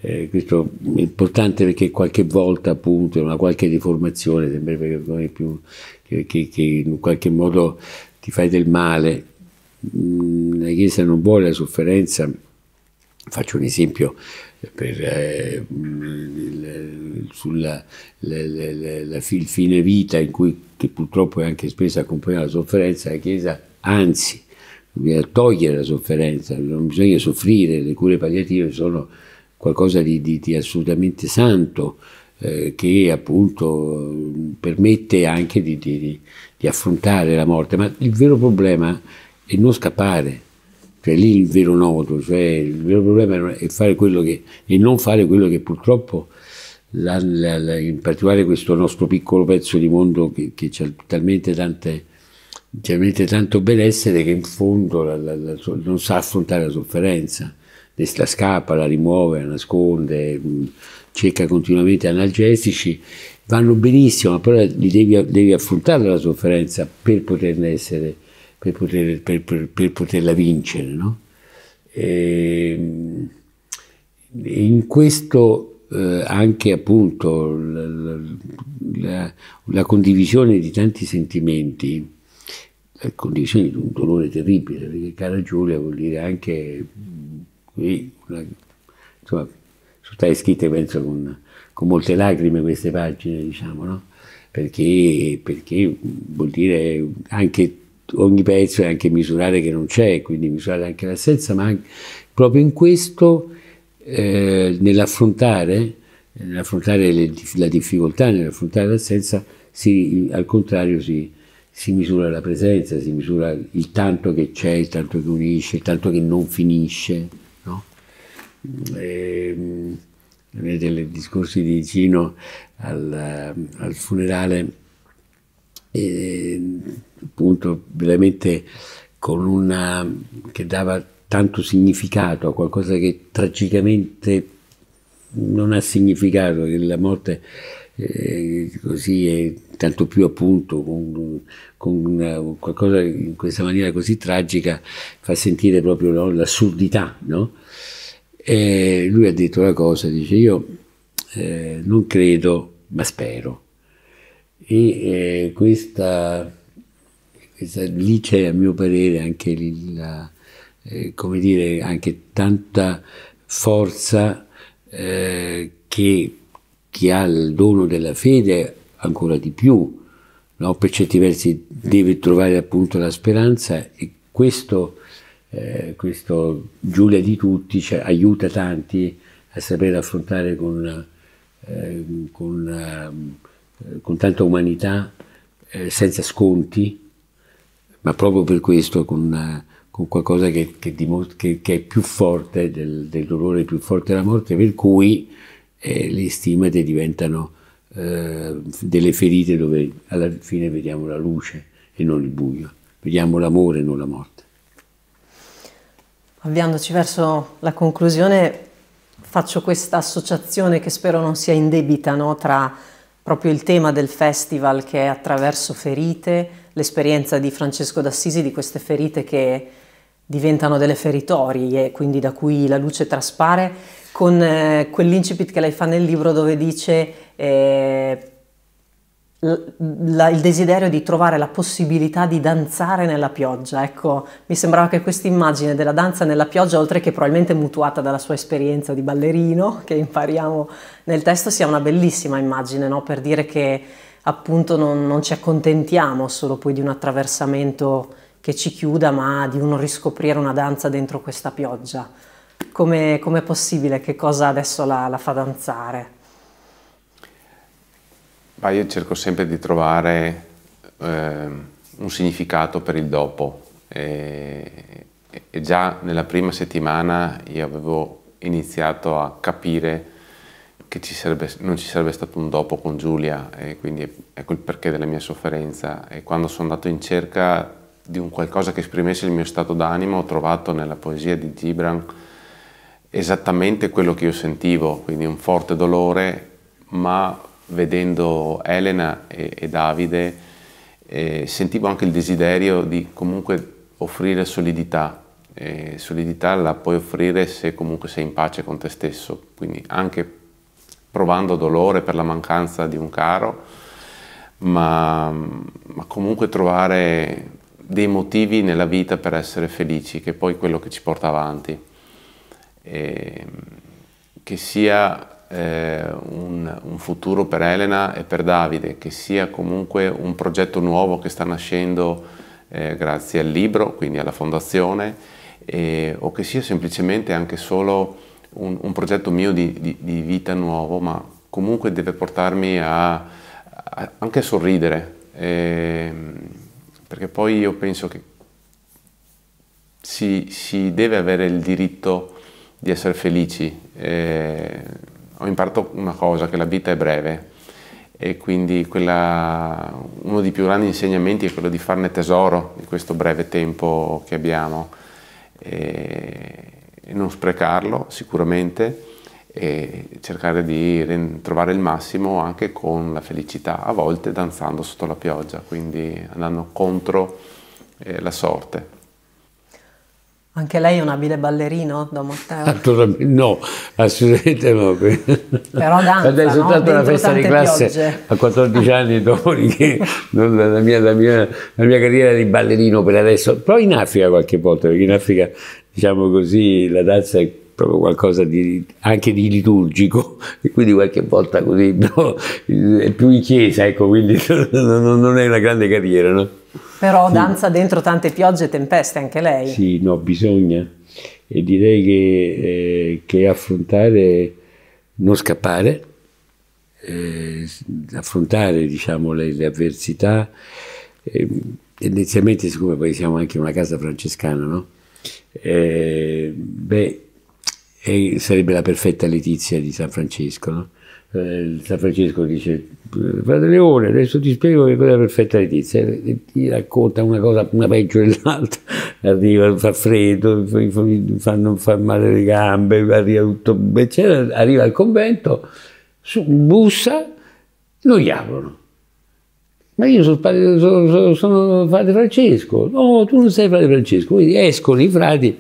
Eh, questo è importante perché qualche volta appunto una qualche deformazione sembrerebbe che, che, che, in qualche modo ti fai del male mm, la Chiesa non vuole la sofferenza faccio un esempio per, eh, sulla la, la, la, fine vita in cui che purtroppo è anche spesso accompagnata la sofferenza, la Chiesa anzi bisogna togliere la sofferenza, non bisogna soffrire, le cure palliative sono qualcosa di, di, di assolutamente santo eh, che appunto permette anche di, di affrontare la morte, ma il vero problema è non scappare, cioè lì il vero nodo, cioè il vero problema è fare quello che, e non fare quello che purtroppo, la, la, la, in particolare questo nostro piccolo pezzo di mondo che, che c'è talmente tante talmente tanto benessere che in fondo la, la, la, non sa affrontare la sofferenza, la scappa, la rimuove, la nasconde, mm, cerca continuamente analgesici, vanno benissimo, ma però devi, devi affrontare la sofferenza per poterne essere per, poter, per, per, per poterla vincere. No? E, ehm, in questo eh, anche appunto la, la, la, condivisione di tanti sentimenti, la condivisione di un dolore terribile, perché cara Giulia vuol dire anche mm, qui, una, insomma, sono state scritte penso con, con, molte lacrime queste pagine, diciamo, no? perché, perché vuol dire anche ogni pezzo è anche misurare che non c'è, quindi misurare anche l'assenza, ma anche, proprio in questo, eh, nell'affrontare, nell'affrontare le, la difficoltà, nell'affrontare l'assenza, si, al contrario si, si misura la presenza, si misura il tanto che c'è, il tanto che unisce, il tanto che non finisce. No? E, ehm, vedete nei discorsi di Gino al, al funerale, e, ehm, appunto veramente con una che dava tanto significato a qualcosa che tragicamente non ha significato, che la morte eh, così è tanto più appunto con, con una, qualcosa in questa maniera così tragica fa sentire proprio no, l'assurdità, no? E lui ha detto una cosa, dice io eh, non credo ma spero e eh, questa lì c'è a mio parere anche, la, eh, dire, anche tanta forza eh, che chi ha il dono della fede ancora di più, no? per certi versi deve trovare appunto la speranza e questo, eh, questo Giulia di tutti cioè, aiuta tanti a sapere affrontare con, eh, con, ehm, eh, con tanta umanità, senza sconti, ma proprio per questo con, con qualcosa che, che, che, che, è più forte del, del, dolore, più forte della morte, per cui eh, le stimate diventano eh, delle ferite dove alla fine vediamo la luce e non il buio, vediamo l'amore e non la morte. Avviandoci verso la conclusione, faccio questa associazione che spero non sia indebita no? tra proprio il tema del festival che è attraverso ferite, l'esperienza di Francesco d'Assisi di queste ferite che diventano delle feritorie e quindi da cui la luce traspare, con eh, quell'incipit che lei fa nel libro dove dice eh, la, il desiderio di trovare la possibilità di danzare nella pioggia. Ecco, mi sembrava che questa immagine della danza nella pioggia, oltre che probabilmente mutuata dalla sua esperienza di ballerino, che impariamo nel testo, sia una bellissima immagine no? per dire che appunto non, non ci accontentiamo solo poi di un attraversamento che ci chiuda, ma di un riscoprire una danza dentro questa pioggia. Come è possibile? Che cosa adesso la, la fa danzare? Ma io cerco sempre di trovare eh, un significato per il dopo. E, e già nella prima settimana io avevo iniziato a capire che ci sarebbe, non ci sarebbe stato un dopo con Giulia e quindi ecco il perché della mia sofferenza e quando sono andato in cerca di un qualcosa che esprimesse il mio stato d'animo ho trovato nella poesia di Gibran esattamente quello che io sentivo, quindi un forte dolore, ma vedendo Elena e, e Davide eh, sentivo anche il desiderio di comunque offrire solidità e solidità la puoi offrire se comunque sei in pace con te stesso, quindi anche provando dolore per la mancanza di un caro, ma, ma comunque trovare dei motivi nella vita per essere felici, che è poi quello che ci porta avanti. E, che sia eh, un, un, futuro per Elena e per Davide, che sia comunque un progetto nuovo che sta nascendo eh, grazie al libro, quindi alla fondazione, eh, o che sia semplicemente anche solo un, un progetto mio di, di, di, vita nuovo, ma comunque deve portarmi a, a anche a sorridere, eh, perché poi io penso che si, si, deve avere il diritto di essere felici. Eh, ho imparato una cosa, che la vita è breve e quindi quella, uno dei più grandi insegnamenti è quello di farne tesoro di questo breve tempo che abbiamo. E, eh, non sprecarlo sicuramente e cercare di trovare il massimo anche con la felicità, a volte danzando sotto la pioggia, quindi andando contro eh, la sorte. Anche lei è un abile ballerino, Don Matteo? <laughs> no, assolutamente no. Però danza, Adesso no? tanto una festa di classe piogge. a 14 anni, dopodiché la, la, mia, carriera di ballerino per adesso, però in Africa qualche volta, perché in Africa diciamo così, la danza è proprio qualcosa di, anche di liturgico, e <laughs> quindi qualche volta così, no? <laughs> è più in chiesa, ecco, quindi <laughs> non, non è una grande carriera, no? Però danza dentro tante piogge e tempeste anche lei. Sì, no, bisogna. E direi che, eh, che affrontare, non scappare, eh, affrontare diciamo, le, le avversità, eh, tendenzialmente siccome poi siamo anche una casa francescana, no? Eh, beh, sarebbe la perfetta Letizia di San Francesco, no? Eh, San Francesco dice, Padre Leone, adesso ti spiego che è la perfetta Letizia, e ti racconta una cosa una peggio dell'altra, <laughs> arriva, fa freddo, fanno fa male le gambe, arriva tutto, eccetera, arriva al convento, su, bussa, non gli aprono ma io sono, sono, sono, sono frate Francesco, no, tu non sei frate Francesco, quindi escono i frati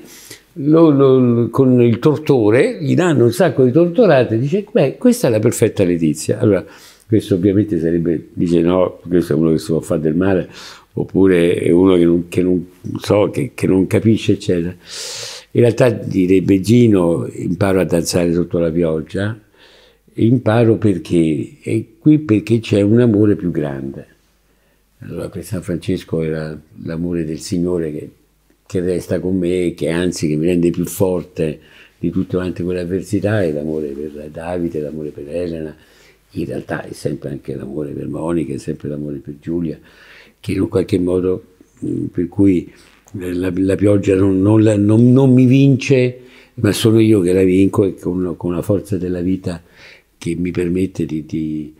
lo, lo, con il tortore, gli danno un sacco di tortorate, dice, beh, questa è la perfetta Letizia. Allora, questo ovviamente sarebbe, dice no, questo è uno che si può fare del male, oppure è uno che non, che non so, che, che non capisce, eccetera. In realtà direbbe Gino, imparo a danzare sotto la pioggia, imparo perché, è qui perché c'è un amore più grande. Allora per San Francesco era l'amore del Signore che, che resta con me, che anzi che mi rende più forte di tutte quante quelle avversità, è l'amore per Davide, l'amore per Elena, in realtà è sempre anche l'amore per Monica, è sempre l'amore per Giulia, che in un qualche modo mm, per cui eh, la, la pioggia non, non, non, non, mi vince, ma sono io che la vinco e con, con la forza della vita che mi permette di, di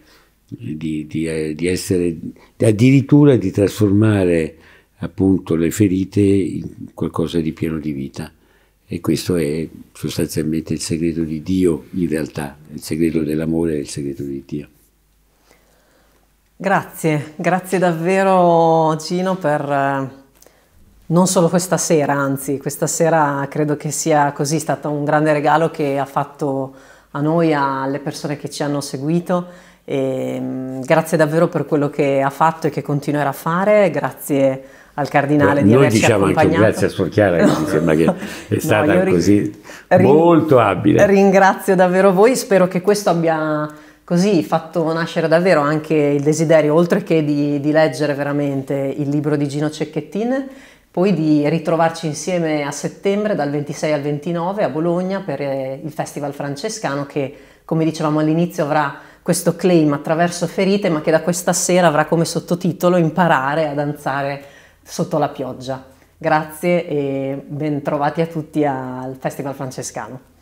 di, di, eh, di essere, addirittura di trasformare appunto le ferite in qualcosa di pieno di vita. E questo è sostanzialmente il segreto di Dio in realtà, il segreto dell'amore è il segreto di Dio. Grazie, grazie davvero Gino per eh, non solo questa sera, anzi questa sera credo che sia così stato un grande regalo che ha fatto a noi, alle persone che ci hanno seguito e, ehm, grazie davvero per quello che ha fatto e che continuerà a fare, grazie al cardinale Beh, di averci diciamo accompagnato. Noi diciamo anche grazie a Suor Chiara, no. <laughs> mi sembra che è stata no, ri- così rin- molto abile. Ringrazio davvero voi, spero che questo abbia così fatto nascere davvero anche il desiderio, oltre che di, di leggere veramente il libro di Gino Cecchettin, poi di ritrovarci insieme a settembre dal 26 al 29 a Bologna per eh, il Festival Francescano che, come dicevamo all'inizio, avrà questo claim attraverso ferite, ma che da questa sera avrà come sottotitolo imparare a danzare sotto la pioggia. Grazie e ben trovati a tutti al Festival Francescano.